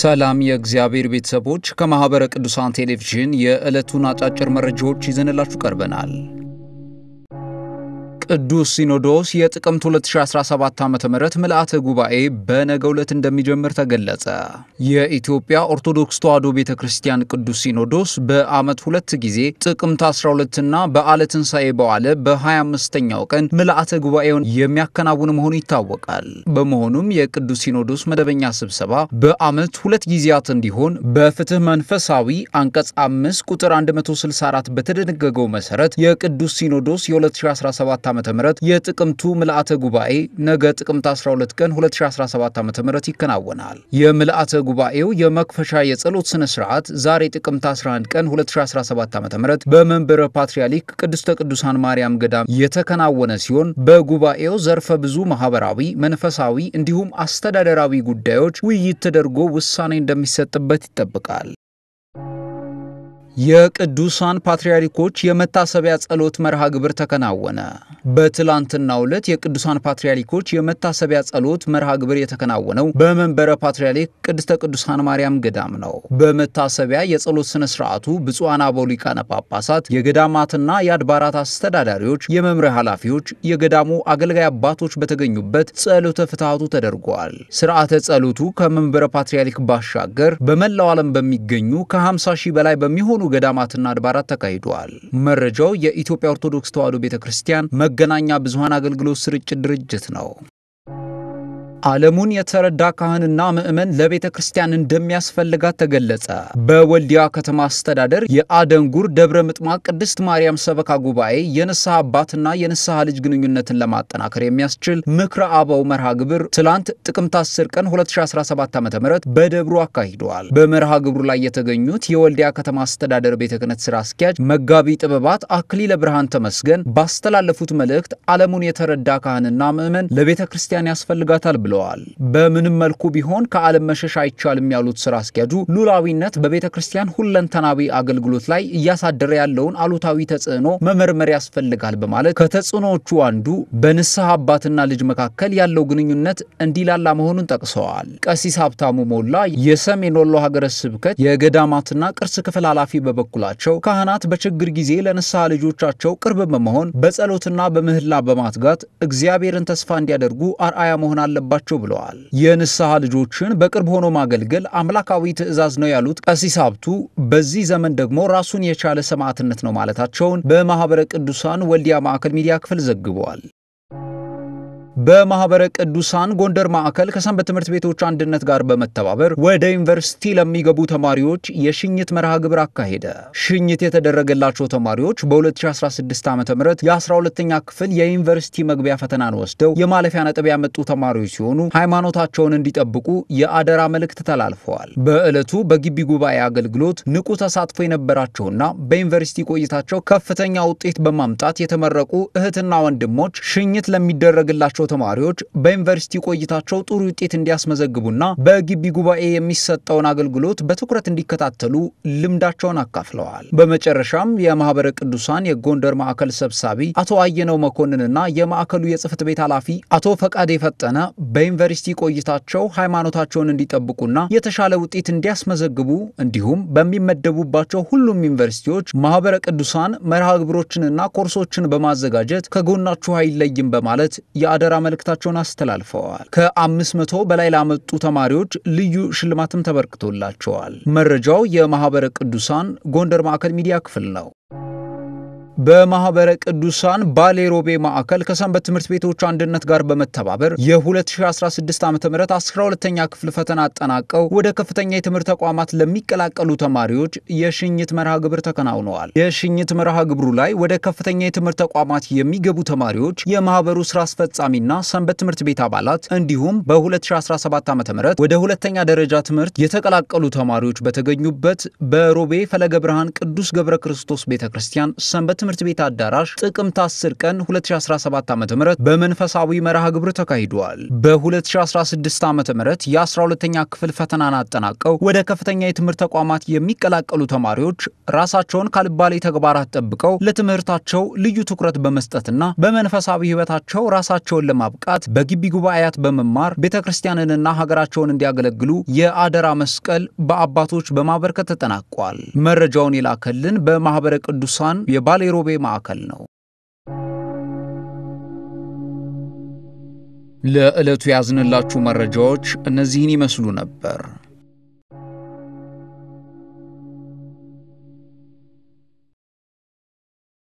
ሰላም የእግዚአብሔር ቤተሰቦች፣ ከማኅበረ ቅዱሳን ቴሌቪዥን የዕለቱን አጫጭር መረጃዎች ይዘንላችሁ ቀርበናል። ቅዱስ ሲኖዶስ የጥቅምት 2017 ዓ ም ምልአተ ጉባኤ በነገ ዕለት እንደሚጀምር ተገለጸ። የኢትዮጵያ ኦርቶዶክስ ተዋሕዶ ቤተ ክርስቲያን ቅዱስ ሲኖዶስ በዓመት ሁለት ጊዜ ጥቅምት 12ና በዓለ ትንሣኤ በዋለ በ25ኛው ቀን ምልአተ ጉባኤውን የሚያከናውን መሆኑ ይታወቃል። በመሆኑም የቅዱስ ሲኖዶስ መደበኛ ስብሰባ በዓመት ሁለት ጊዜያት እንዲሆን በፍትህ መንፈሳዊ አንቀጽ 5 ቁጥር 164 በተደነገገው መሠረት የቅዱስ ሲኖዶስ የ2017 ዓ ዓ.ም የጥቅምቱ ምልአተ ጉባኤ ነገ ጥቅምት 12 ቀን 2017 ዓ.ም ይከናወናል። የምልአተ ጉባኤው የመክፈሻ የጸሎት ስነ ስርዓት ዛሬ ጥቅምት 11 ቀን 2017 ዓ.ም በመንበረ ፓትርያርክ ቅድስተ ቅዱሳን ማርያም ገዳም የተከናወነ ሲሆን በጉባኤው ዘርፈ ብዙ ማህበራዊ፣ መንፈሳዊ እንዲሁም አስተዳደራዊ ጉዳዮች ውይይት ተደርጎ ውሳኔ እንደሚሰጥበት ይጠበቃል። የቅዱሳን ፓትርያርኮች የመታሰቢያ ጸሎት መርሃ ግብር ተከናወነ። በትላንትናው ዕለት የቅዱሳን ፓትርያርኮች የመታሰቢያ ጸሎት መርሃ ግብር የተከናወነው በመንበረ ፓትርያርክ ቅድስተ ቅዱሳን ማርያም ገዳም ነው። በመታሰቢያ የጸሎት ስነ ስርዓቱ ብፁዓን አበው ሊቃነ ጳጳሳት፣ የገዳማትና የአድባራት አስተዳዳሪዎች፣ የመምሪያ ኃላፊዎች፣ የገዳሙ አገልጋይ አባቶች በተገኙበት ጸሎተ ፍትሐቱ ተደርጓል። ስርዓተ ጸሎቱ ከመንበረ ፓትርያርክ ባሻገር በመላው ዓለም በሚገኙ ከ50 ሺህ በላይ በሚሆኑ ገዳማትና አድባራት ተካሂደዋል። መረጃው የኢትዮጵያ ኦርቶዶክስ ተዋሕዶ ቤተ ክርስቲያን መገናኛ ብዙኃን አገልግሎት ስርጭት ድርጅት ነው። ዓለሙን የተረዳ ካህንና ምዕመን ለቤተ ክርስቲያን እንደሚያስፈልጋት ተገለጸ። በወልዲያ ከተማ አስተዳደር የአደንጉር ደብረ ምጥማቅ ቅድስት ማርያም ሰበካ ጉባኤ የንስሐ አባትና የንስሐ ልጅ ግንኙነትን ለማጠናከር የሚያስችል ምክረ አበው መርሃ ግብር ትላንት ጥቅምት 10 ቀን 2017 ዓ ም በደብሩ አካሂደዋል። በመርሃ ግብሩ ላይ የተገኙት የወልዲያ ከተማ አስተዳደር ቤተ ክህነት ስራ አስኪያጅ መጋቢ ጥበባት አክሊለ ብርሃን ተመስገን ባስተላለፉት መልእክት ዓለሙን የተረዳ ካህንና ምዕመን ለቤተ ክርስቲያን ያስፈልጋታል ብለዋል። ብለዋል። በምንም መልኩ ቢሆን ከዓለም መሸሽ አይቻልም ያሉት ስራ አስኪያጁ ሉላዊነት በቤተ ክርስቲያን ሁለንተናዊ አገልግሎት ላይ እያሳደረ ያለውን አሉታዊ ተጽዕኖ መመርመር ያስፈልጋል በማለት ከተጽዕኖዎቹ አንዱ በንስሐ አባትና ልጅ መካከል ያለው ግንኙነት እንዲላላ መሆኑን ጠቅሰዋል። ቀሲስ ሀብታሙ ሞላ የሰሜን ወሎ ሀገረ ስብከት የገዳማትና ቅርስ ክፍል ኃላፊ በበኩላቸው ካህናት በችግር ጊዜ ለንስሐ ልጆቻቸው ቅርብ በመሆን በጸሎትና በምህላ በማትጋት እግዚአብሔርን ተስፋ እንዲያደርጉ አርአያ መሆን አለባቸው አላቸው ብለዋል። የንስሐ ልጆችን በቅርብ ሆኖ ማገልገል አምላካዊ ትእዛዝ ነው ያሉት ቀሲስ ሀብቱ በዚህ ዘመን ደግሞ ራሱን የቻለ ሰማዕትነት ነው ማለታቸውን በማኅበረ ቅዱሳን ወልዲያ ማዕከል ሚዲያ ክፍል ዘግቧል። በማህበረ ቅዱሳን ጎንደር ማዕከል ከሰንበት ትምህርት ቤቶች አንድነት ጋር በመተባበር ወደ ዩኒቨርሲቲ ለሚገቡ ተማሪዎች የሽኝት መርሃ ግብር አካሄደ። ሽኝት የተደረገላቸው ተማሪዎች በ2016 ዓ ም የ12ኛ ክፍል የዩኒቨርሲቲ መግቢያ ፈተናን ወስደው የማለፊያ ነጥብ ያመጡ ተማሪዎች ሲሆኑ ሃይማኖታቸውን እንዲጠብቁ የአደራ መልእክት ተላልፈዋል። በዕለቱ በግቢ ጉባኤ አገልግሎት ንቁ ተሳትፎ የነበራቸውና በዩኒቨርሲቲ ቆይታቸው ከፍተኛ ውጤት በማምጣት የተመረቁ እህትና ወንድሞች ሽኝት ለሚደረግላቸው ተማሪዎች በዩኒቨርሲቲ ቆይታቸው ጥሩ ውጤት እንዲያስመዘግቡና በግቢ ጉባኤ የሚሰጠውን አገልግሎት በትኩረት እንዲከታተሉ ልምዳቸውን አካፍለዋል። በመጨረሻም የማህበረ ቅዱሳን የጎንደር ማዕከል ሰብሳቢ አቶ አየነው መኮንንና የማዕከሉ የጽህፈት ቤት ኃላፊ አቶ ፈቃድ የፈጠነ በዩኒቨርሲቲ ቆይታቸው ሃይማኖታቸውን እንዲጠብቁና የተሻለ ውጤት እንዲያስመዘግቡ እንዲሁም በሚመደቡባቸው ሁሉም ዩኒቨርሲቲዎች ማህበረ ቅዱሳን መርሃ ግብሮችንና ኮርሶችን በማዘጋጀት ከጎናችሁ አይለይም በማለት የአደራ መልእክታቸውን አስተላልፈዋል። ከአምስት መቶ በላይ ላመጡ ተማሪዎች ልዩ ሽልማትም ተበርክቶላቸዋል። መረጃው የማኅበረ ቅዱሳን ጎንደር ማዕከል ሚዲያ ክፍል ነው። በማህበረ ቅዱሳን ባሌሮቤ ማዕከል ከሰንበት ትምህርት ቤቶች አንድነት ጋር በመተባበር የ2016 ዓ ም 12ኛ ክፍል ፈተና አጠናቀው ወደ ከፍተኛ የትምህርት ተቋማት ለሚቀላቀሉ ተማሪዎች የሽኝት መርሃ ግብር ተከናውነዋል። የሽኝት መርሃ ግብሩ ላይ ወደ ከፍተኛ የትምህርት ተቋማት የሚገቡ ተማሪዎች የማህበሩ ስራ አስፈጻሚና ሰንበት ትምህርት ቤት አባላት እንዲሁም በ2017 ዓ ም ወደ ሁለተኛ ደረጃ ትምህርት የተቀላቀሉ ተማሪዎች በተገኙበት በሮቤ ፈለገ ብርሃን ቅዱስ ገብረ ክርስቶስ ቤተ ክርስቲያን ሰንበት ትምህርት ቤት አዳራሽ ጥቅምት 10 ቀን 2017 ዓ.ም በመንፈሳዊ መርሃ ግብር ተካሂዷል። በ2016 ዓ.ም የ12ኛ ክፍል ፈተናን አጠናቀው ወደ ከፍተኛ የትምህርት ተቋማት የሚቀላቀሉ ተማሪዎች ራሳቸውን ካልባሌ ተግባራት ጠብቀው ለትምህርታቸው ልዩ ትኩረት በመስጠትና በመንፈሳዊ ሕይወታቸው ራሳቸውን ለማብቃት በግቢ ጉባኤያት በመማር ቤተክርስቲያንንና ሀገራቸውን እንዲያገለግሉ የአደራ መስቀል በአባቶች በማበርከት ተጠናቋል። መረጃውን የላከልን በማህበረ ቅዱሳን የባሌሮ የሮቤ ማዕከል ነው። ለዕለቱ ያዝንላችሁ መረጃዎች እነዚህን ይመስሉ ነበር።